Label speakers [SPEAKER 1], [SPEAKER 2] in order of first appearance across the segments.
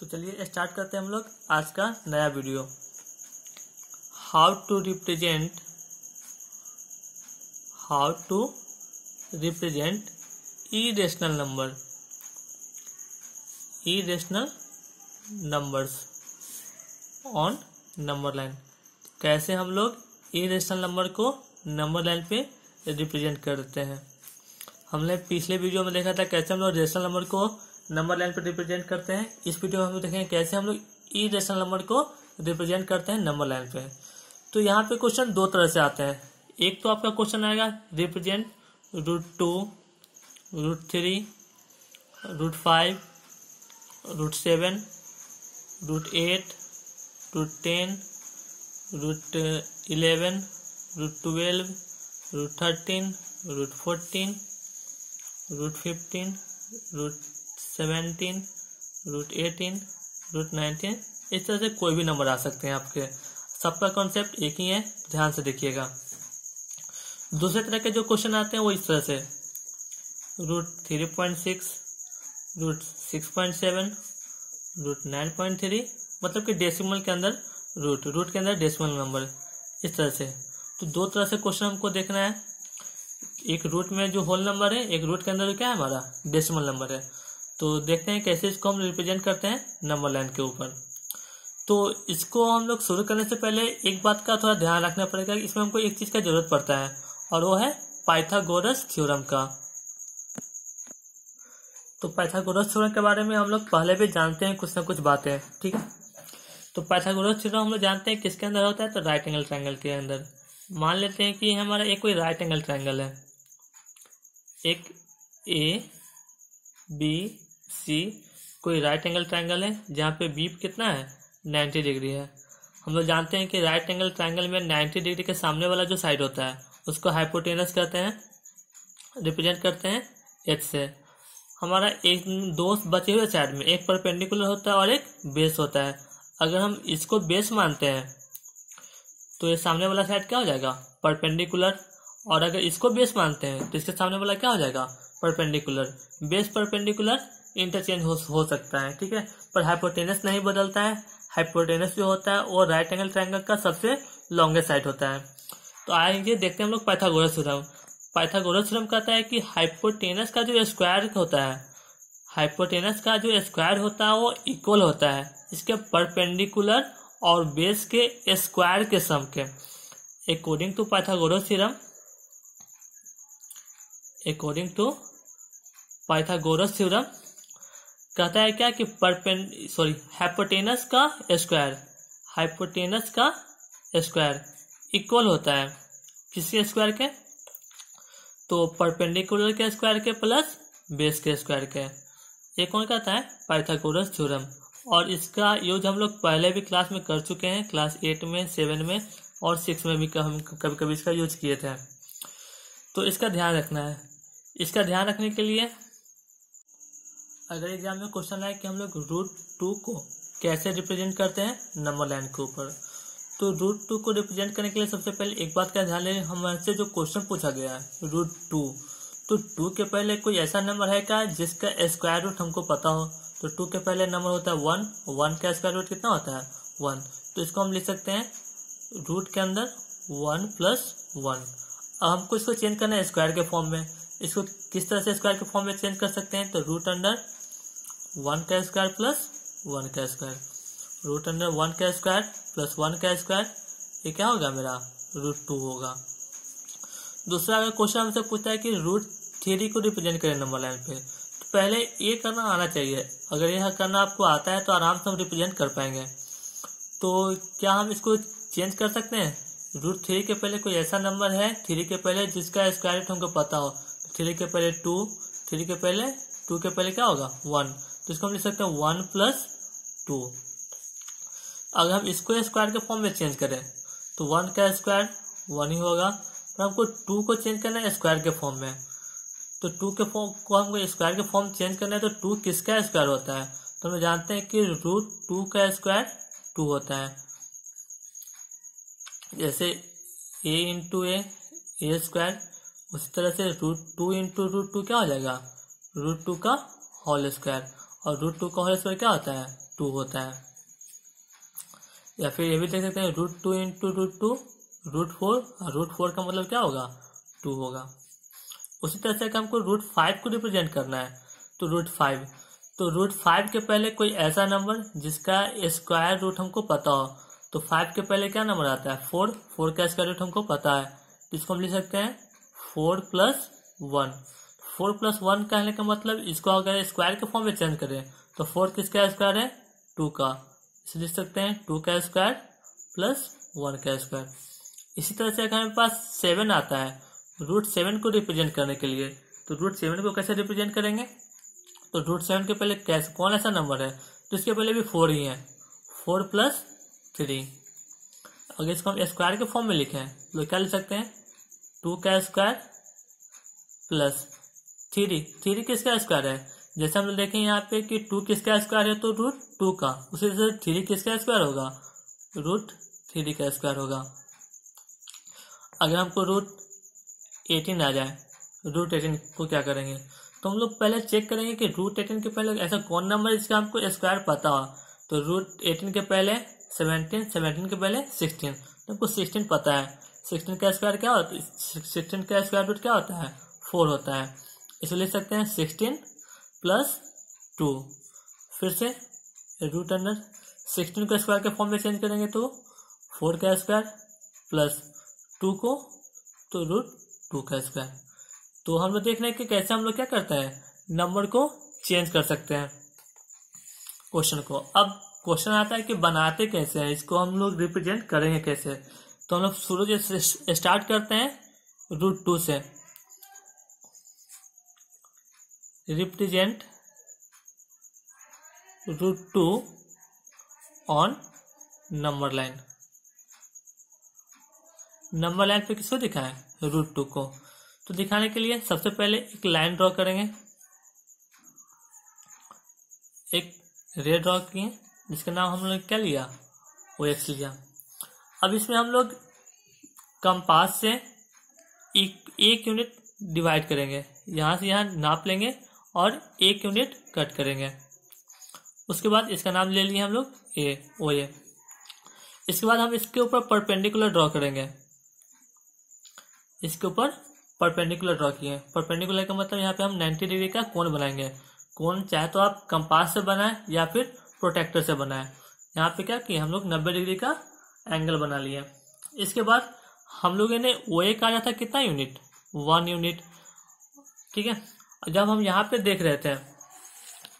[SPEAKER 1] तो चलिए स्टार्ट करते हैं हम लोग आज का नया video how to represent how to represent irrational number irrational numbers on number line कैसे हम लोग ई रेशनल नंबर को नंबर लाइन पे रिप्रेजेंट करते हैं हमने पिछले वीडियो में देखा था कैसे हम लोग रेशनल नंबर को नंबर लाइन पर रिप्रेजेंट करते हैं इस वीडियो में हम लोग देखेंगे कैसे हम लोग ई रेशनल नंबर को रिप्रेजेंट करते हैं नंबर लाइन पे तो यहाँ पे क्वेश्चन दो तरह से आते हैं एक तो आपका क्वेश्चन आएगा represent root two root three root five root seven root eight root ten root eleven root twelve root thirteen root fourteen root fifteen root seventeen root eighteen root nineteen इस तरह से कोई भी नंबर आ सकते हैं आपके सबका कॉन्सेप्ट एक ही है ध्यान से देखिएगा दूसरे तरह के जो क्वेश्चन आते हैं वो इस तरह से root three point six root six point seven root nine point three मतलब कि डेसिमल के अंदर रूट रूट के अंदर डेसिमल नंबर इस तरह से तो दो तरह से क्वेश्चन हमको देखना है एक रूट में जो होल नंबर है एक रूट के अंदर क्या है हमारा डेसिमल नंबर है तो देखते हैं कैसे इसको हम रिप्रेजेंट करते हैं नंबर लाइन के ऊपर तो इसको हम लोग शुरू करने से पहले एक बात का थोड़ा ध्यान रखना पड़ेगा इसमें हमको एक चीज़ का जरूरत पड़ता है और वो है पाइथागोरस थ्योरम का तो पाइथागोरस थ्योरम के बारे में हम लोग पहले भी जानते हैं कुछ ना कुछ बातें ठीक है तो पाइथागोरस थ्योरम हम लोग जानते हैं किसके अंदर होता है तो राइट एंगल ट्राइंगल के अंदर मान लेते हैं कि हमारा एक कोई राइट एंगल ट्राइंगल है एक ए बी सी कोई राइट एंगल ट्राइंगल है जहाँ पे बी कितना है नाइन्टी डिग्री है हम लोग जानते हैं कि राइट एंगल ट्राइंगल में नाइन्टी डिग्री के सामने वाला जो साइड होता है उसको हाइपोटेनस कहते हैं रिप्रेजेंट करते हैं एच से हमारा एक दो बचे हुए साइड में एक परपेंडिकुलर होता है और एक बेस होता है अगर हम इसको बेस मानते हैं तो ये सामने वाला साइड क्या हो जाएगा परपेंडिकुलर और अगर इसको बेस मानते हैं तो इसके सामने वाला क्या हो जाएगा परपेंडिकुलर बेस परपेंडिकुलर इंटरचेंज हो, हो सकता है ठीक है पर हाइपोटेनस नहीं बदलता है हाइपोटेनस जो होता है वो राइट एंगल ट्राइंगल का सबसे लॉन्गेस्ट साइड होता है तो आएंगे देखते हैं हम लोग पाइथागोरस थ्योरम पाइथागोरस कहता है कि हाइपोटेनस का जो स्क्वायर होता है हाइपोटेनस का जो स्क्वायर होता है वो इक्वल होता है इसके परपेंडिकुलर और बेस के स्क्वायर के सम के according to Pythagoras theorem according to Pythagoras theorem कहता है क्या कि परपेन सॉरी हाइपोटेनस का स्क्वायर हाइपोटेनस का स्क्वायर इक्वल होता है किसके स्क्वायर के तो परपेंडिकुलर के स्क्वायर के प्लस बेस के स्क्वायर के ये कौन कहता है पाइथागोरस थ्योरम और इसका यूज हम लोग पहले भी क्लास में कर चुके हैं क्लास एट में सेवन में और सिक्स में भी हम कभी कभी इसका यूज किए थे तो इसका ध्यान रखना है इसका ध्यान रखने के लिए अगर एग्जाम में क्वेश्चन आया कि हम लोग रूट टू को कैसे रिप्रेजेंट करते हैं नंबर लाइन के ऊपर तो रूट टू को रिप्रेजेंट करने के लिए सबसे पहले एक बात का ध्यान लें हमसे जो क्वेश्चन पूछा गया है रूट टू तो टू के पहले कोई ऐसा नंबर है क्या जिसका स्क्वायर रूट हमको पता हो तो टू के पहले नंबर होता है वन वन का स्क्वायर रूट कितना होता है वन तो इसको हम लिख सकते हैं रूट के अंदर वन प्लस वन अब हमको इसको चेंज करना है स्क्वायर के फॉर्म में इसको किस तरह से स्क्वायर के फॉर्म में चेंज कर सकते हैं तो रूट अंडर वन का स्क्वायर प्लस वन का स्क्वायर रूट अंडर वन का स्क्वायर प्लस वन का स्क्वायर ये क्या होगा मेरा रूट टू होगा दूसरा अगर क्वेश्चन हमसे पूछता है कि रूट थ्री को रिप्रेजेंट करें नंबर लाइन पे तो पहले ये करना आना चाहिए अगर यह करना आपको आता है तो आराम से हम रिप्रेजेंट कर पाएंगे तो क्या हम इसको चेंज कर सकते हैं रूट थ्री के पहले कोई ऐसा नंबर है थ्री के पहले जिसका स्क्वायर रूट हमको पता हो तो थ्री के पहले टू थ्री के पहले टू के पहले क्या होगा वन तो इसको हम लिख सकते हैं वन प्लस टू अगर हम इसको स्क्वायर के फॉर्म में चेंज करें तो वन का स्क्वायर वन ही होगा पर हमको टू को चेंज करना है स्क्वायर के फॉर्म में तो टू के फॉर्म को हमको स्क्वायर के फॉर्म चेंज करना है तो टू किसका स्क्वायर होता है तो हम जानते हैं कि रूट टू का स्क्वायर टू होता है जैसे ए इंटू ए ए स्क्वायर उसी तरह से root two into root two क्या हो जाएगा रूट टू का होल स्क्वायर और रूट टू का होल स्क्वायर क्या होता है टू होता है या फिर ये भी देख सकते हैं root two into root two root four और रूट फोर का मतलब क्या होगा टू होगा उसी तरह से अगर हमको रूट फाइव को रिप्रेजेंट करना है तो रूट फाइव तो रूट फाइव के पहले कोई ऐसा नंबर जिसका स्क्वायर रूट हमको पता हो तो फाइव के पहले क्या नंबर आता है फोर फोर का स्क्वायर रूट हमको पता है इसको हम लिख सकते हैं four plus one four plus one कहने का मतलब इसको अगर स्क्वायर के फॉर्म में चेंज करें तो फोर किसका स्क्वायर है टू का इसे लिख सकते हैं टू का स्क्वायर प्लस वन का स्क्वायर इसी तरह से अगर हमारे पास सेवन आता है रूट सेवन को रिप्रेजेंट करने के लिए तो रूट सेवन को कैसे रिप्रेजेंट करेंगे तो रूट सेवन के पहले कैसे कौन ऐसा नंबर है तो इसके पहले भी फोर ही है फोर प्लस थ्री अगर इसको हम स्क्वायर के फॉर्म में लिखें तो क्या लिख सकते हैं टू का स्क्वायर प्लस थ्री थ्री किसका स्क्वायर है जैसे हम लोग देखें यहाँ पे कि टू किसका स्क्वायर है तो रूट टू का उसी से थ्री किसका स्क्वायर होगा रूट थ्री का स्क्वायर होगा अगर हमको रूट एटीन आ जाए रूट एटीन को क्या करेंगे तो हम लोग पहले चेक करेंगे कि रूट एटीन के पहले ऐसा कौन नंबर जिसका हमको स्क्वायर पता हो तो रूट एटीन के पहले सेवनटीन सेवनटीन के पहले सिक्सटीन तो हमको सिक्सटीन पता है सिक्सटीन का स्क्वायर क्या होता है सिक्सटीन का स्क्वायर रूट क्या होता है फोर होता है इसे लिख सकते हैं सिक्सटीन प्लस टू फिर से रूट अंडर सिक्सटीन को स्क्वायर के फॉर्म में चेंज करेंगे तो फोर का स्क्वायर प्लस टू को तो रूट टू का स्क्वायर तो हम लोग देख रहे हैं कि कैसे हम लोग क्या करते हैं नंबर को चेंज कर सकते हैं क्वेश्चन को अब क्वेश्चन आता है कि बनाते कैसे हैं इसको हम लोग रिप्रेजेंट करेंगे कैसे तो हम लोग शुरू से स्टार्ट करते हैं रूट टू से represent root 2 on number line number line पे किसको दिखाए रूट टू को तो दिखाने के लिए सबसे पहले एक लाइन ड्रॉ करेंगे एक रे ड्रॉ किए जिसका नाम हम लोग क्या लिया ओ एक्स लिया अब इसमें हम लोग कंपास से एक, एक यूनिट डिवाइड करेंगे यहां से यहां नाप लेंगे और एक यूनिट कट करेंगे उसके बाद इसका नाम ले लिए हम लोग ए ओ ए इसके बाद हम इसके ऊपर परपेंडिकुलर ड्रॉ करेंगे इसके ऊपर परपेंडिकुलर ड्रॉ किए परपेंडिकुलर का मतलब यहाँ पे हम 90 डिग्री का कोण बनाएंगे कोण चाहे तो आप कंपास से बनाए या फिर प्रोटेक्टर से बनाए यहाँ पे क्या कि हम लोग 90 डिग्री का एंगल बना लिए इसके बाद हम लोग ने ओ ए कहा जाता कितना यूनिट वन यूनिट ठीक है जब हम यहाँ पे देख रहे थे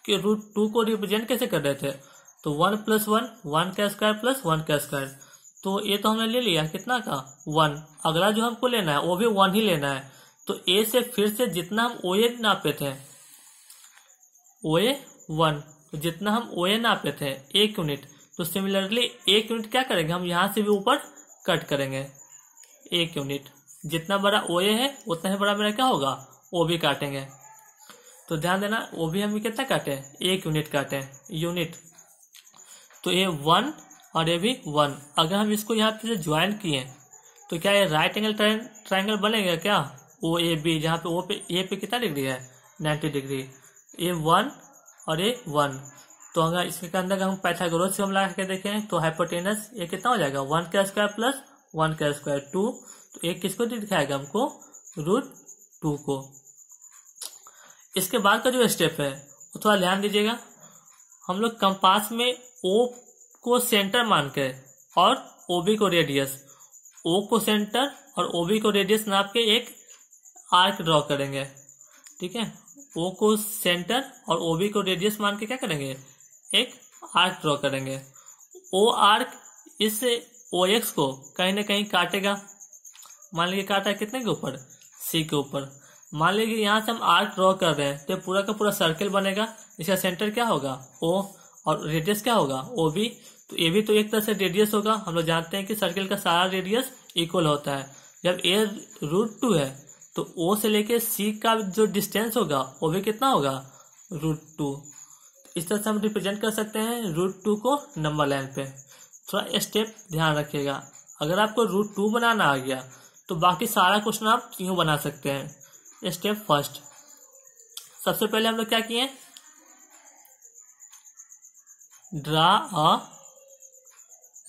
[SPEAKER 1] कि रूट टू को रिप्रेजेंट कैसे कर रहे थे तो वन प्लस वन वन का स्क्वायर प्लस वन का स्क्वायर तो ये तो हमने ले लिया कितना का वन अगला जो हमको लेना है वो भी वन ही लेना है तो ए से फिर से जितना हम ओ ए नापे थे ओ ए वन तो जितना हम ओ ए नापे थे एक यूनिट तो सिमिलरली एक यूनिट क्या करेंगे हम यहां से भी ऊपर कट करेंगे एक यूनिट जितना बड़ा ओ ए है उतना ही बड़ा मेरा क्या होगा ओ भी काटेंगे तो ध्यान देना वो भी हम कितना काटे हैं एक यूनिट काटे हैं यूनिट तो ये वन और ये भी वन अगर हम इसको यहाँ पे ज्वाइन किए तो क्या ये राइट एंगल ट्राइंगल बनेगा क्या ओ ए बी जहाँ पे ओ पे ए पे कितना डिग्री है नाइन्टी डिग्री ए वन और ए वन तो अगर इसके अंदर हम पैथागोरस से हम लगा के देखें तो हाइपोटेनस ये कितना हो जाएगा वन का स्क्वायर प्लस वन का स्क्वायर टू तो एक किसको दिखाएगा हमको रूट टू को इसके बाद का जो स्टेप है वो थोड़ा ध्यान दीजिएगा हम लोग कंपास में ओ को सेंटर मान के और ओ बी को रेडियस ओ को सेंटर और ओ बी को रेडियस नाप के एक आर्क ड्रॉ करेंगे ठीक है ओ को सेंटर और ओ बी को रेडियस मान के क्या करेंगे एक आर्क ड्रॉ करेंगे ओ आर्क इस ओ एक्स को कहीं ना कहीं काटेगा मान लीजिए काटा कितने के ऊपर सी के ऊपर मान लीजिए यहाँ से हम आर्क ड्रॉ कर रहे हैं तो पूरा का पूरा सर्कल बनेगा इसका सेंटर क्या होगा ओ और रेडियस क्या होगा ओ बी तो ए भी तो एक तरह से रेडियस होगा हम लोग जानते हैं कि सर्कल का सारा रेडियस इक्वल होता है जब ए रूट टू है तो ओ से लेके सी का जो डिस्टेंस होगा वो भी कितना होगा रूट टू इस तरह से हम रिप्रेजेंट कर सकते हैं रूट टू को नंबर लाइन पे थोड़ा स्टेप ध्यान रखिएगा अगर आपको रूट टू बनाना आ गया तो बाकी सारा क्वेश्चन आप यूं बना सकते हैं स्टेप फर्स्ट सबसे पहले हम लोग क्या किए ड्रा अ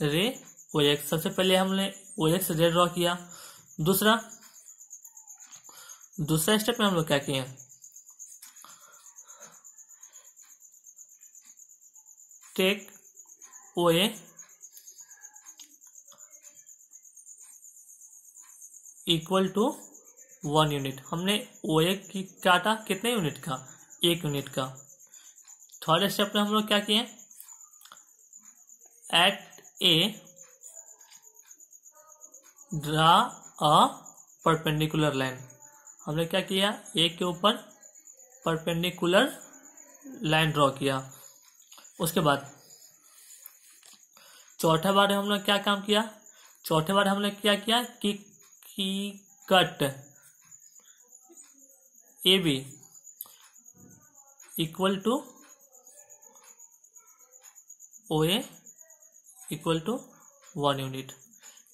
[SPEAKER 1] रे ओ सबसे पहले हमने ओ एक्स रे ड्रॉ किया दूसरा दूसरा स्टेप में हम लोग क्या किए take O A equal to one unit हमने ओ ए की काटा कितने यूनिट का एक यूनिट का थर्ड स्टेप में हम लोग क्या किए at A draw a perpendicular line हमने क्या किया ए के ऊपर परपेंडिकुलर लाइन ड्रॉ किया उसके बाद चौथे बार हमने क्या काम किया चौथे बार हमने क्या किया कि, की cut A B equal to O A equal to one unit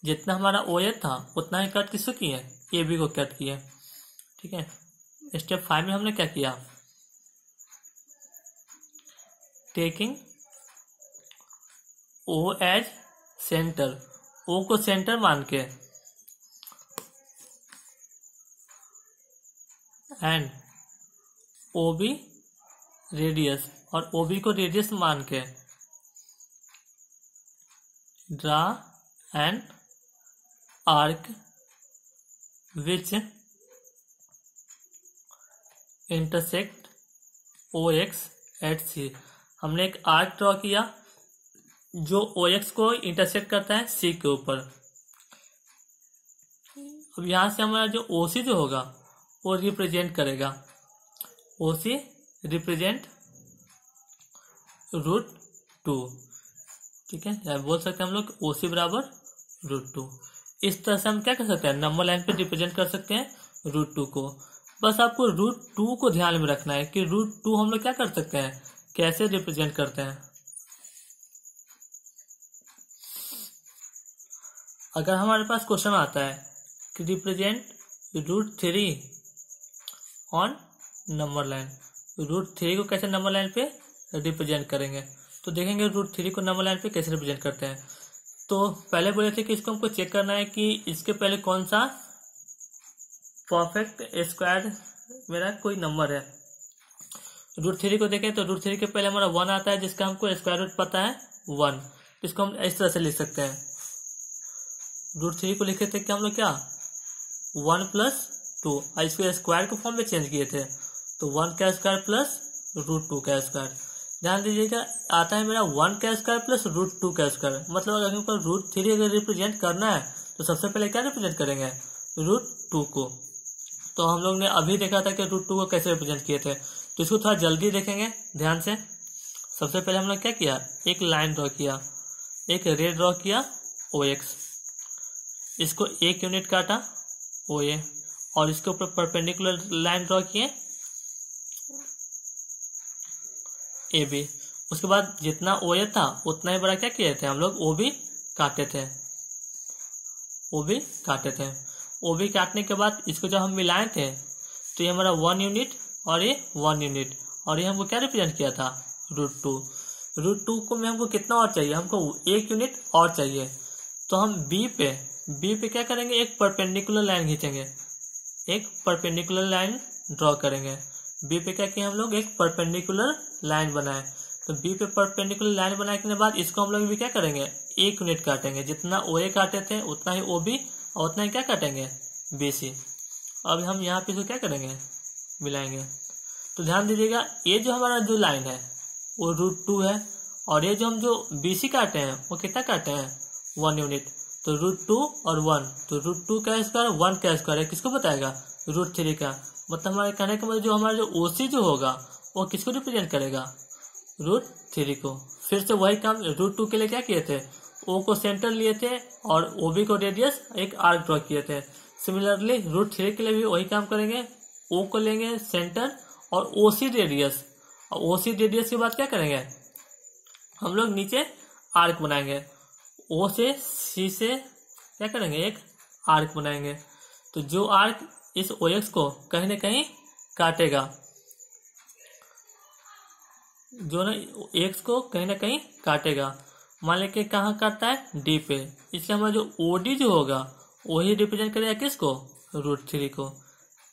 [SPEAKER 1] जितना हमारा ओ ए था उतना ही कट किसको किया ए बी को कट किया ठीक है स्टेप फाइव में हमने क्या किया taking O as centre O को सेंटर मान के एंड ओ बी रेडियस और ओ बी को रेडियस मान के draw and arc which intersect O X at C हमने एक आर्क ड्रॉ किया जो ओ एक्स को इंटरसेक्ट करता है सी के ऊपर अब यहां से हमारा जो ओ सी जो होगा वो रिप्रेजेंट करेगा O C represent root two ठीक है या बोल सकते हैं हम लोग ओ सी बराबर रूट टू इस तरह से हम क्या कर सकते हैं नंबर लाइन पे रिप्रेजेंट कर सकते हैं रूट टू को बस आपको रूट टू को ध्यान में रखना है कि रूट टू हम लोग क्या कर सकते हैं कैसे रिप्रेजेंट करते हैं अगर हमारे पास क्वेश्चन आता है कि represent root three on number line root three को कैसे नंबर लाइन पे रिप्रेजेंट करेंगे तो देखेंगे रूट थ्री को नंबर लाइन पे कैसे रिप्रेजेंट करते हैं तो पहले बोले थे कि इसको हमको चेक करना है कि इसके पहले कौन सा परफेक्ट स्क्वायर मेरा कोई नंबर है रूट थ्री को देखें तो रूट थ्री के पहले हमारा वन आता है जिसका हमको स्क्वायर रूट पता है वन तो इसको हम इस तरह से लिख सकते हैं रूट थ्री को लिखे थे कि हम लोग क्या वन प्लस टू और इसको स्क्वायर के फॉर्म में चेंज किए थे तो वन का स्क्वायर प्लस रूट टू का स्क्वायर ध्यान दीजिएगा आता है मेरा वन का स्क्वायर प्लस रूट टू का स्क्वायर मतलब अगर हमको रूट थ्री अगर रिप्रेजेंट करना है तो सबसे पहले क्या रिप्रेजेंट करेंगे रूट टू को तो हम लोग ने अभी देखा था कि रूट टू को कैसे रिप्रेजेंट किए थे तो इसको थोड़ा जल्दी देखेंगे ध्यान से सबसे पहले हम लोग क्या किया एक लाइन ड्रॉ किया एक रे ड्रॉ किया ओ एक्स इसको एक यूनिट काटा ओ ए और इसके ऊपर परपेंडिकुलर लाइन ड्रॉ किए ए बी उसके बाद जितना ओ ए था उतना ही बड़ा क्या किए थे हम लोग ओ बी काटे थे ओ बी काटे थे ओ बी काटने के बाद इसको जब हम मिलाए थे तो ये हमारा वन यूनिट और ये वन यूनिट और ये हमको क्या रिप्रेजेंट किया था रूट टू रूट टू को में हमको कितना और चाहिए हमको एक यूनिट और चाहिए तो हम बी पे बी पे क्या करेंगे एक परपेंडिकुलर लाइन खींचेंगे एक परपेंडिकुलर लाइन ड्रॉ करेंगे बी पे क्या किया हम लोग एक परपेंडिकुलर लाइन बनाए तो बी पे परपेंडिकुलर लाइन बनाए के बाद इसको हम लोग भी क्या करेंगे एक यूनिट काटेंगे जितना ओ ए काटे थे उतना ही ओ बी और उतना ही क्या काटेंगे बी सी अब हम यहाँ पे इसको क्या करेंगे मिलाएंगे तो ध्यान दीजिएगा ये जो हमारा जो लाइन है वो रूट टू है और ये जो हम जो बी सी काटे हैं वो कितना काटे हैं वन यूनिट तो रूट टू और वन तो रूट टू का स्क्वायर वन का स्क्वायर है किसको बताएगा रूट थ्री का मतलब हमारे कहने का मतलब जो हमारा जो ओ जो होगा वो किसको रिप्रेजेंट करेगा रूट थ्री को फिर से वही काम रूट टू के लिए क्या किए थे ओ को सेंटर लिए थे और ओ बी को रेडियस एक आर्क ड्रॉ किए थे सिमिलरली रूट थ्री के लिए भी वही काम करेंगे ओ को लेंगे सेंटर और ओ सी रेडियस और ओसी रेडियस के बाद क्या करेंगे हम लोग नीचे आर्क बनाएंगे ओ से सी से क्या करेंगे एक आर्क बनाएंगे तो जो आर्क इस ओ एक्स को कहीं ना कहीं काटेगा जो ना एक्स को कहीं ना कहीं काटेगा मान लेके कहा काटता है डी पे इसलिए हमारा जो ओडी जो होगा वही रिप्रेजेंट करेगा किसको रूट थ्री को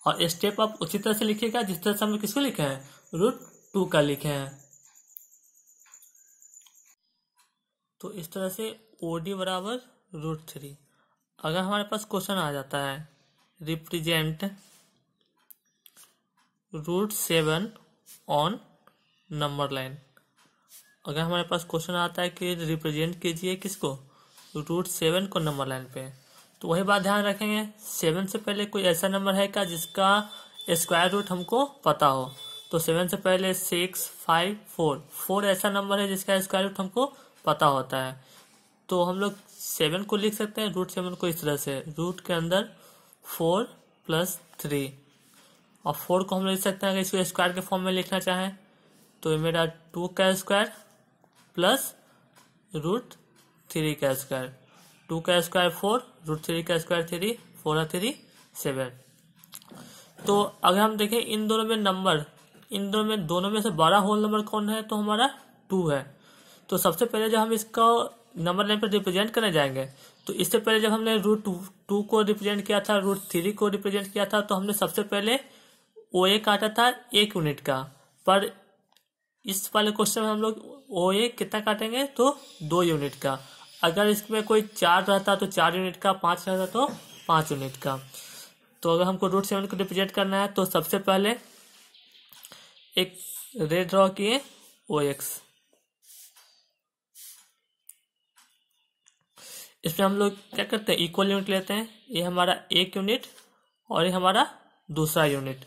[SPEAKER 1] और स्टेप आप उसी तरह से लिखेगा जिस तरह से हम किसको लिखे हैं रूट टू का लिखे हैं तो इस तरह से ओ डी बराबर रूट थ्री अगर हमारे पास क्वेश्चन आ जाता है represent root seven on number line अगर हमारे पास क्वेश्चन आता है कि रिप्रेजेंट कीजिए किसको रूट सेवन को नंबर लाइन पे तो वही बात ध्यान रखेंगे सेवन से पहले कोई ऐसा नंबर है क्या जिसका स्क्वायर रूट हमको पता हो तो सेवन से पहले सिक्स फाइव फोर फोर ऐसा नंबर है जिसका स्क्वायर रूट हमको पता होता है तो हम लोग सेवन को लिख सकते हैं रूट सेवन को इस तरह से रूट के अंदर फोर प्लस थ्री और फोर को हम लिख सकते हैं अगर इसको स्क्वायर के फॉर्म में लिखना चाहें तो मेरा टू का स्क्वायर प्लस रूट थ्री का स्क्वायर टू का स्क्वायर फोर रूट थ्री का स्क्वायर थ्री फोर और थ्री सेवन तो अगर हम देखें इन दोनों में नंबर इन दोनों में दोनों में से बारह होल नंबर कौन है तो हमारा टू है तो सबसे पहले जब हम इसका नंबर लाइन पर रिप्रेजेंट करने जाएंगे तो इससे पहले जब हमने रूट टू, को रिप्रेजेंट किया था रूट थ्री को रिप्रेजेंट किया था तो हमने सबसे पहले ओ ए काटा था एक यूनिट का पर इस वाले क्वेश्चन में हम लोग ओ ए कितना काटेंगे तो दो यूनिट का अगर इसमें कोई चार रहता तो चार यूनिट का पांच रहता तो पांच यूनिट का तो अगर हमको रूट सेवन को रिप्रेजेंट करना है तो सबसे पहले एक रेड ड्रॉ किए ओ एक्स इसमें हम लोग क्या करते हैं इक्वल यूनिट लेते हैं ये हमारा एक यूनिट और ये हमारा दूसरा यूनिट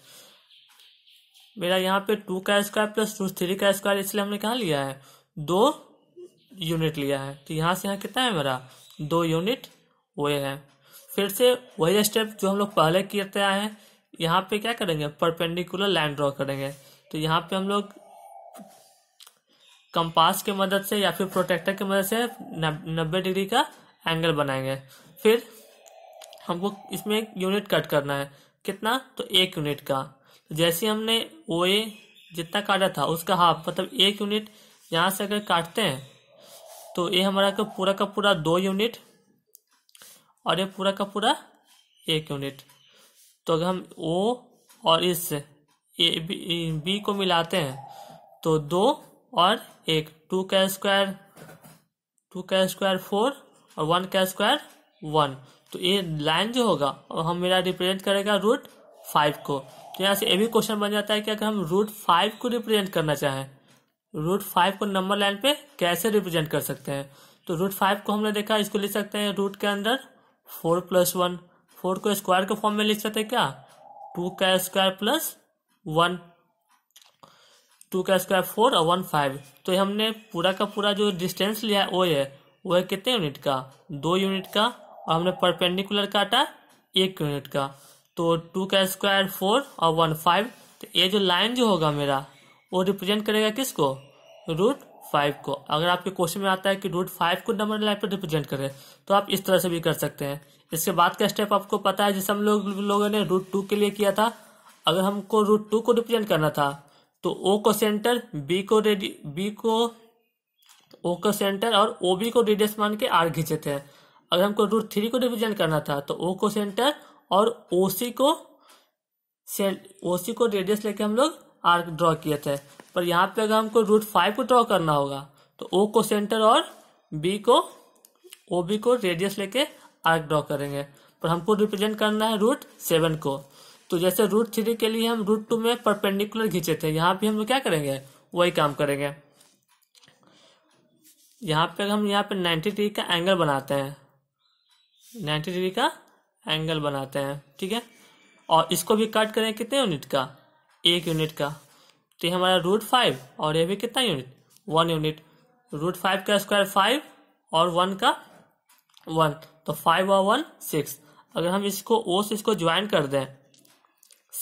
[SPEAKER 1] मेरा यहाँ पे टू का स्क्वायर प्लस टू थ्री का स्क्वायर इसलिए हमने कहा लिया है दो यूनिट लिया है तो यहाँ से यहाँ कितना है मेरा दो यूनिट वही है फिर से वही स्टेप जो हम लोग पहले करते आए हैं यहाँ पे क्या करेंगे परपेंडिकुलर लाइन ड्रॉ करेंगे तो यहाँ पे हम लोग कंपास की मदद से या फिर प्रोटेक्टर की मदद से नब्बे डिग्री का एंगल बनाएंगे फिर हमको इसमें एक यूनिट कट करना है कितना तो एक यूनिट का तो जैसे हमने ओ ए जितना काटा था उसका हाफ मतलब एक यूनिट यहाँ से अगर काटते हैं तो ये हमारा का पूरा का पूरा दो यूनिट और ये पूरा का पूरा एक यूनिट तो अगर हम ओ और इस ए बी, बी को मिलाते हैं तो दो और एक टू का स्क्वायर टू का स्क्वायर फोर और वन का स्क्वायर वन तो ये लाइन जो होगा और हम मेरा रिप्रेजेंट करेगा रूट फाइव को तो यहाँ से ये भी क्वेश्चन बन जाता है कि अगर हम रूट फाइव को रिप्रेजेंट करना चाहें रूट फाइव को नंबर लाइन पे कैसे रिप्रेजेंट कर सकते हैं तो रूट फाइव को हमने देखा इसको लिख सकते हैं रूट के अंदर फोर प्लस वन फोर को स्क्वायर के फॉर्म में लिख सकते हैं क्या टू का स्क्वायर प्लस वन टू का स्क्वायर फोर और वन फाइव तो हमने पूरा का पूरा जो डिस्टेंस लिया है वो है वो है कितने यूनिट का दो यूनिट का और हमने परपेंडिकुलर काटा एक यूनिट का तो टू का स्क्वायर फोर और वन फाइव तो ये जो लाइन जो होगा मेरा वो रिप्रेजेंट करेगा किसको रूट फाइव को अगर आपके क्वेश्चन में आता है कि रूट फाइव को नंबर लाइन पर रिप्रेजेंट करें तो आप इस तरह से भी कर सकते हैं इसके बाद का स्टेप आपको पता है जिसे हम लोग लोगों ने रूट टू के लिए किया था अगर हमको रूट टू को रिप्रेजेंट करना था तो ओ को सेंटर बी को रेडी बी को ओ को सेंटर और ओ बी को रेडियस मान के आर खींचे थे अगर हमको रूट थ्री को रिप्रेजेंट करना था तो ओ को सेंटर और ओ सी को ओ सी को रेडियस लेके हम लोग आर्क ड्रॉ किए थे पर यहाँ पे अगर हमको रूट फाइव को ड्रॉ करना होगा तो ओ को सेंटर और बी को ओ बी को रेडियस लेके आर्क ड्रॉ करेंगे पर हमको रिप्रेजेंट करना है रूट सेवन को तो जैसे रूट थ्री के लिए हम रूट टू में परपेंडिकुलर खींचे थे यहाँ पे हम लोग क्या करेंगे वही काम करेंगे यहाँ पे हम यहाँ पे नाइन्टी डिग्री का एंगल बनाते हैं नाइन्टी डिग्री का एंगल बनाते हैं ठीक है और इसको भी कट करें कितने यूनिट का एक यूनिट का तो ये हमारा रूट फाइव और ये भी कितना unit one unit root five का स्क्वायर फाइव और वन का वन तो फाइव और वन सिक्स अगर हम इसको ओ से इसको ज्वाइन कर दें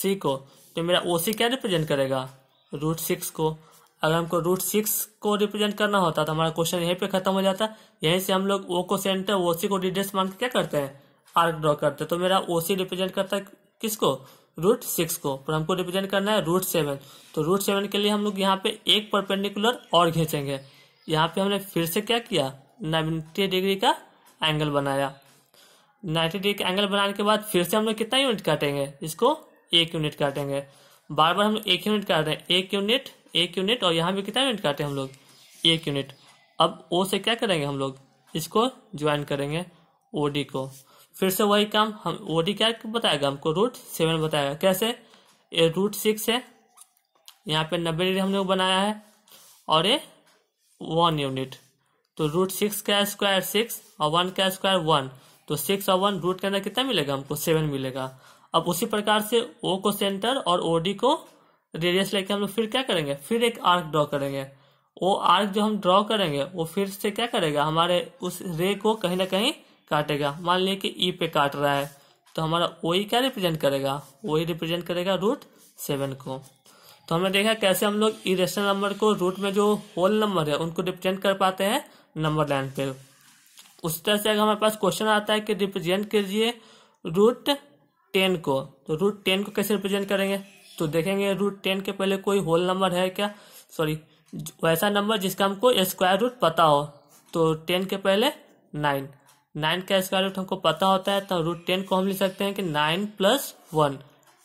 [SPEAKER 1] सी को तो मेरा ओ सी क्या रिप्रेजेंट करेगा रूट सिक्स को अगर हमको रूट सिक्स को रिप्रेजेंट करना होता तो हमारा क्वेश्चन यहीं पे खत्म हो जाता यहीं से हम लोग ओ को सेंटर ओ सी को डिडेस मान के क्या करते हैं आर्क ड्रॉ करते हैं तो मेरा ओ सी रिप्रेजेंट करता है किसको रूट सिक्स को पर हमको रिप्रेजेंट करना है रूट सेवन तो रूट सेवन के लिए हम लोग यहाँ पे एक परपेंडिकुलर और खींचेंगे यहाँ पे हमने फिर से क्या किया नाइन्टी डिग्री का एंगल बनाया नाइन्टी डिग्री का एंगल बनाने के बाद फिर से हम लोग कितना यूनिट काटेंगे इसको एक यूनिट काटेंगे बार बार हम एक यूनिट काट रहे हैं एक यूनिट एक यूनिट और यहाँ भी कितना यूनिट काटे हम लोग एक यूनिट अब ओ से क्या करेंगे हम लोग इसको ज्वाइन करेंगे ओ डी को फिर से वही काम हम ओ डी क्या बताएगा हमको रूट सेवन बताएगा कैसे ये रूट सिक्स है यहाँ पे नब्बे डिग्री हम लोग बनाया है और ये वन यूनिट तो रूट सिक्स का स्क्वायर सिक्स और वन का स्क्वायर वन तो सिक्स और वन रूट के अंदर कितना मिलेगा हमको सेवन मिलेगा अब उसी प्रकार से ओ को सेंटर और ओडी को रेडियस लेके हम लोग फिर क्या करेंगे फिर एक आर्क ड्रॉ करेंगे वो आर्क जो हम ड्रॉ करेंगे वो फिर से क्या करेगा हमारे उस रे को कहीं ना कहीं काटेगा मान लिया कि ई e पे काट रहा है तो हमारा वही e क्या रिप्रेजेंट करेगा वही रिप्रेजेंट e करेगा रूट सेवन को तो हमने देखा कैसे हम लोग इरेशनल नंबर को रूट में जो होल नंबर है उनको रिप्रेजेंट कर पाते हैं नंबर लाइन पे उस तरह से अगर हमारे पास क्वेश्चन आता है कि रिप्रेजेंट कीजिए रूट टेन को तो रूट टेन को कैसे रिप्रेजेंट करेंगे तो देखेंगे रूट टेन के पहले कोई होल नंबर है क्या सॉरी वैसा नंबर जिसका हमको स्क्वायर रूट पता हो तो टेन के पहले नाइन नाइन का स्क्वायर रूट हमको पता होता है तो रूट टेन को हम लिख सकते हैं कि नाइन प्लस वन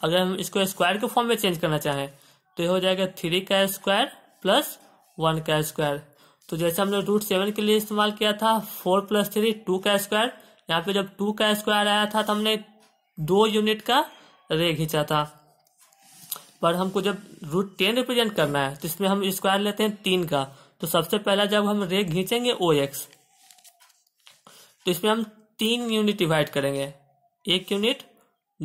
[SPEAKER 1] अगर हम इसको स्क्वायर के फॉर्म में चेंज करना चाहें तो ये हो जाएगा थ्री का स्क्वायर प्लस वन का स्क्वायर तो जैसे हमने रूट सेवन के लिए इस्तेमाल किया था फोर प्लस थ्री टू का स्क्वायर यहाँ पे जब टू का स्क्वायर आया था तो हमने दो यूनिट का रे खींचा था पर हमको जब रूट टेन रिप्रेजेंट करना है तो इसमें हम स्क्वायर लेते हैं तीन का तो सबसे पहला जब हम रे खींचेंगे ओ एक्स तो इसमें हम तीन यूनिट डिवाइड करेंगे एक यूनिट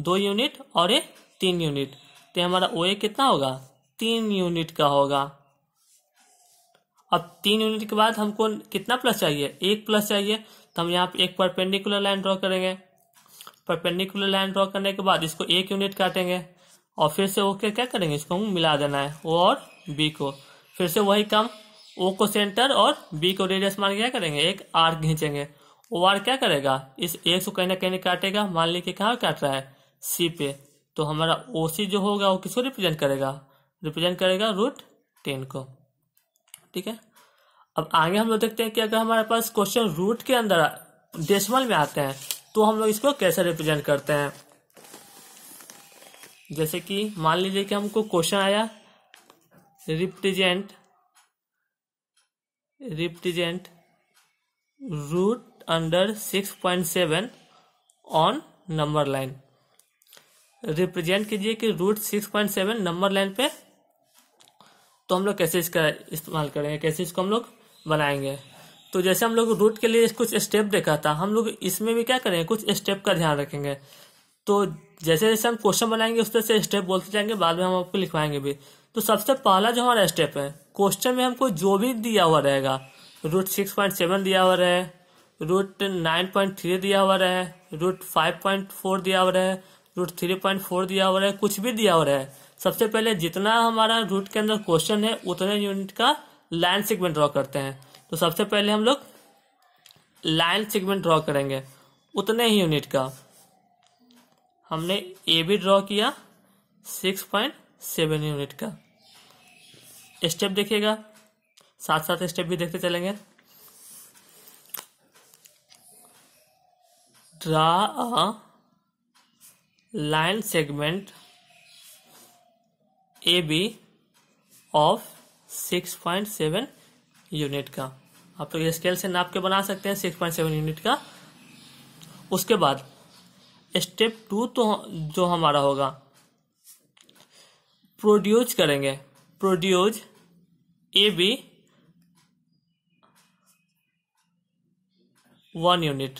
[SPEAKER 1] दो यूनिट और एक तीन यूनिट तो हमारा ओ ए कितना होगा तीन यूनिट का होगा अब तीन यूनिट के बाद हमको कितना प्लस चाहिए एक प्लस चाहिए तो हम यहाँ पे एक परपेंडिकुलर लाइन ड्रॉ करेंगे परपेंडिकुलर लाइन ड्रॉ करने के बाद इसको एक यूनिट काटेंगे और फिर से ओ के क्या करेंगे इसको हम मिला देना है ओ और बी को फिर से वही काम ओ को सेंटर और बी को रेडियस मान क्या करेंगे एक आर खींचेंगे ओ आर क्या करेगा इस एक को कहीं ना कहीं काटेगा मान लीजिए कहाँ काट रहा है सी पे तो हमारा ओ सी जो होगा वो किसको रिप्रेजेंट करेगा रिप्रेजेंट करेगा रूट टेन को ठीक है अब आगे हम लोग देखते हैं कि अगर हमारे पास क्वेश्चन रूट के अंदर डेसिमल में आते हैं तो हम लोग इसको कैसे रिप्रेजेंट करते हैं जैसे कि मान लीजिए कि हमको क्वेश्चन आया represent represent root under six point seven on number line represent कीजिए कि root six point seven number line पे तो हम लोग कैसे इसका इस्तेमाल करेंगे कैसे इसको हम लोग बनाएंगे तो जैसे हम लोग रूट के लिए कुछ स्टेप देखा था हम लोग इसमें भी क्या करेंगे कुछ स्टेप का ध्यान रखेंगे तो जैसे जैसे हम क्वेश्चन बनाएंगे उस तरह से स्टेप बोलते जाएंगे बाद में हम आपको लिखवाएंगे भी तो सबसे पहला जो हमारा स्टेप है क्वेश्चन में हमको जो भी दिया हुआ रहेगा रूट सिक्स पॉइंट सेवन दिया हुआ रहे रूट नाइन पॉइंट थ्री दिया हुआ रहे रूट फाइव पॉइंट फोर दिया हुआ रहे रूट थ्री पॉइंट फोर दिया हुआ रहे कुछ भी दिया हुआ रहे सबसे पहले जितना हमारा रूट के अंदर क्वेश्चन है उतने यूनिट का लाइन सेगमेंट ड्रॉ करते हैं तो सबसे पहले हम लोग लाइन सेगमेंट ड्रॉ करेंगे उतने ही यूनिट का हमने ए भी ड्रॉ किया सिक्स पॉइंट सेवन यूनिट का स्टेप देखिएगा साथ साथ स्टेप भी देखते चलेंगे draw a line segment A B of six point seven unit का आप तो स्केल से नाप के बना सकते हैं सिक्स पॉइंट सेवन यूनिट का उसके बाद स्टेप टू तो जो हमारा होगा प्रोड्यूज करेंगे produce A B one unit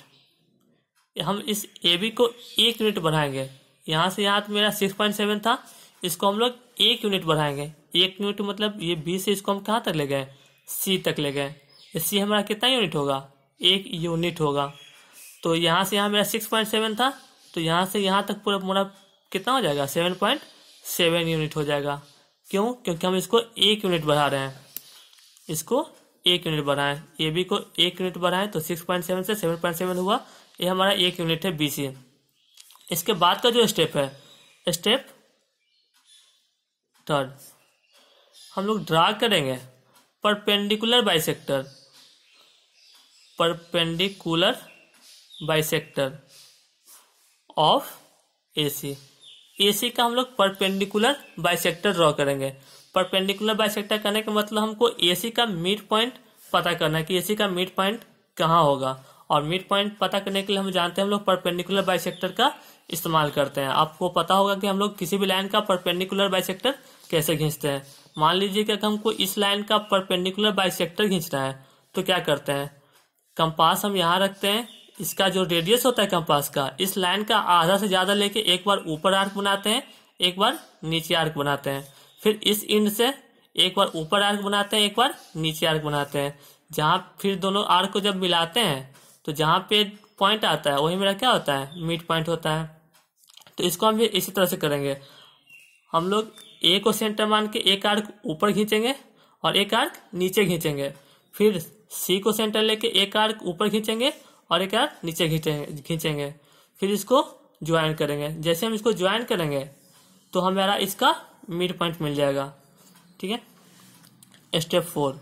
[SPEAKER 1] हम इस ए बी को एक यूनिट बढ़ाएंगे यहां से तो मेरा सिक्स पॉइंट सेवन था इसको हम लोग एक यूनिट बढ़ाएंगे एक यूनिट मतलब ये बी से इसको हम कहां तक ले गए सी तक ले गए सी हमारा कितना यूनिट होगा एक यूनिट होगा तो यहां से यहां मेरा सिक्स पॉइंट सेवन था तो यहाँ से यहाँ तक पूरा पूरा कितना हो जाएगा सेवन पॉइंट सेवन यूनिट हो जाएगा क्यों क्योंकि हम इसको एक यूनिट बढ़ा रहे हैं इसको एक यूनिट बढ़ाएं ए बी को एक यूनिट बढ़ाएं तो सिक्स पॉइंट सेवन से सेवन पॉइंट सेवन हुआ ये हमारा एक यूनिट है बी सी इसके बाद का जो स्टेप है स्टेप थर्ड हम लोग ड्रा करेंगे perpendicular bisector perpendicular bisector of A C A C का हम लोग परपेंडिकुलर बाइसेक्टर ड्रॉ करेंगे परपेंडिकुलर बाइसेक्टर करने का मतलब हमको ए सी का मिड पॉइंट पता करना है कि ए सी का मिड पॉइंट कहाँ होगा और मिड पॉइंट पता करने के लिए हम जानते हैं हम लोग परपेंडिकुलर बाइसेक्टर का इस्तेमाल करते हैं आपको पता होगा कि हम लोग किसी भी लाइन का परपेंडिकुलर बाइसेक्टर कैसे खींचते हैं मान लीजिए कि हमको इस लाइन का परपेंडिकुलर बाइसेक्टर खींचना है तो क्या करते हैं कंपास हम यहाँ रखते हैं इसका जो रेडियस होता है कंपास का इस लाइन का आधा से ज्यादा लेके एक बार ऊपर आर्क बनाते हैं एक बार नीचे आर्क बनाते हैं फिर इस इंड से एक बार ऊपर आर्क बनाते हैं एक बार नीचे आर्क बनाते हैं जहां फिर दोनों आर्क को जब मिलाते हैं तो जहां पे पॉइंट आता है वही मेरा क्या होता है मिड पॉइंट होता है तो इसको हम भी इसी तरह से करेंगे हम लोग ए को सेंटर मान के एक आर्क ऊपर खींचेंगे और एक आर्क नीचे खींचेंगे फिर सी को सेंटर लेके एक आर्क ऊपर खींचेंगे और एक आध नीचे खींचेंगे खींचेंगे फिर इसको ज्वाइन करेंगे जैसे हम इसको ज्वाइन करेंगे तो हमारा इसका मिड पॉइंट मिल जाएगा ठीक है स्टेप फोर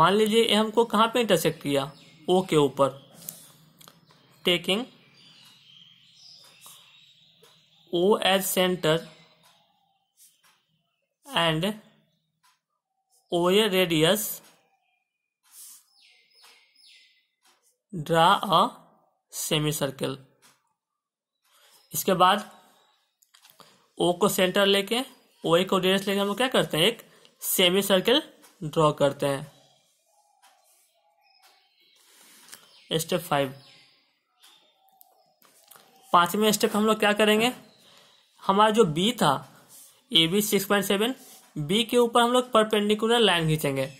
[SPEAKER 1] मान लीजिए ये हमको कहाँ पे इंटरसेक्ट किया ओ के ऊपर taking O as centre and O A radius draw a semicircle इसके बाद ओ को सेंटर लेके ओ एक को रेडियस लेके हम क्या करते हैं एक सेमी सर्कल ड्रॉ करते हैं स्टेप फाइव पांचवें स्टेप हम लोग क्या करेंगे हमारा जो बी था A B six point seven B के ऊपर हम लोग परपेंडिकुलर लाइन खींचेंगे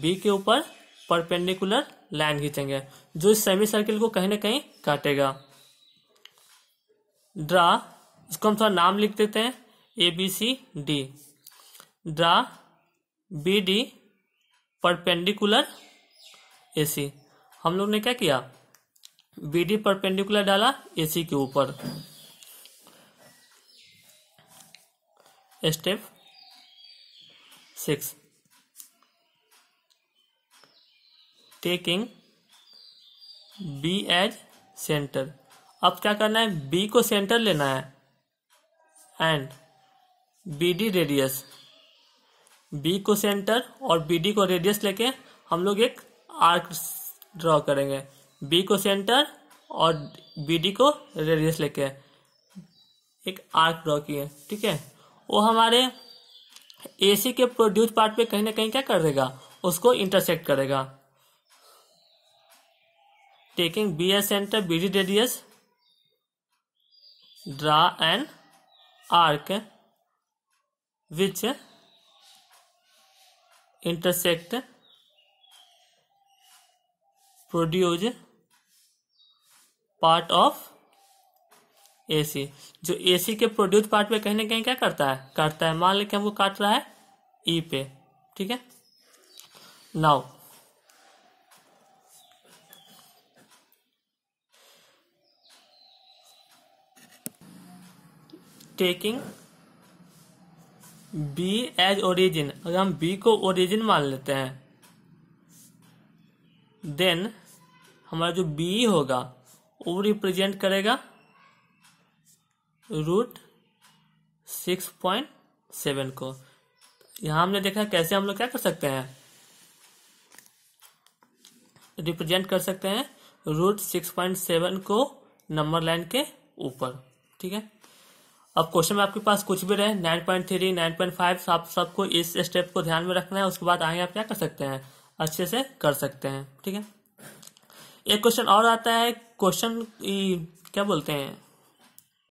[SPEAKER 1] बी के ऊपर परपेंडिकुलर लाइन खींचेंगे जो इस सेमी सर्किल को कहीं ना कहीं काटेगा ड्रा इसको हम थोड़ा नाम लिख देते हैं A B C D draw B D perpendicular A C हम लोग ने क्या किया बी डी परपेंडिकुलर डाला ए सी के ऊपर step six taking B as centre अब क्या करना है बी को सेंटर लेना है and B D radius B को सेंटर और बी डी को रेडियस लेके हम लोग एक आर्क ड्रॉ करेंगे बी को सेंटर और बी डी को रेडियस लेके एक आर्क ड्रॉ किए ठीक है वो हमारे ए सी के प्रोड्यूस पार्ट पे कहीं ना कहीं क्या कर देगा उसको इंटरसेक्ट करेगा taking BA center BD radius draw an arc which intersect produce part of AC जो एसी के प्रोड्यूस पार्ट पे कहीं ना कहीं क्या करता है काटता है मान लें कि हमको काट रहा है ई e पे ठीक है now taking B as origin अगर हम बी को ओरिजिन मान लेते हैं देन हमारा जो बी होगा वो रिप्रेजेंट करेगा रूट सिक्स पॉइंट सेवन को यहां हमने देखा कैसे हम लोग क्या कर सकते हैं रिप्रेजेंट कर सकते हैं रूट सिक्स पॉइंट सेवन को नंबर लाइन के ऊपर ठीक है अब क्वेश्चन में आपके पास कुछ भी रहे nine point three nine point five आप सबको इस स्टेप को ध्यान में रखना है उसके बाद आगे आप क्या कर सकते हैं अच्छे से कर सकते हैं ठीक है एक क्वेश्चन और आता है क्वेश्चन क्या बोलते हैं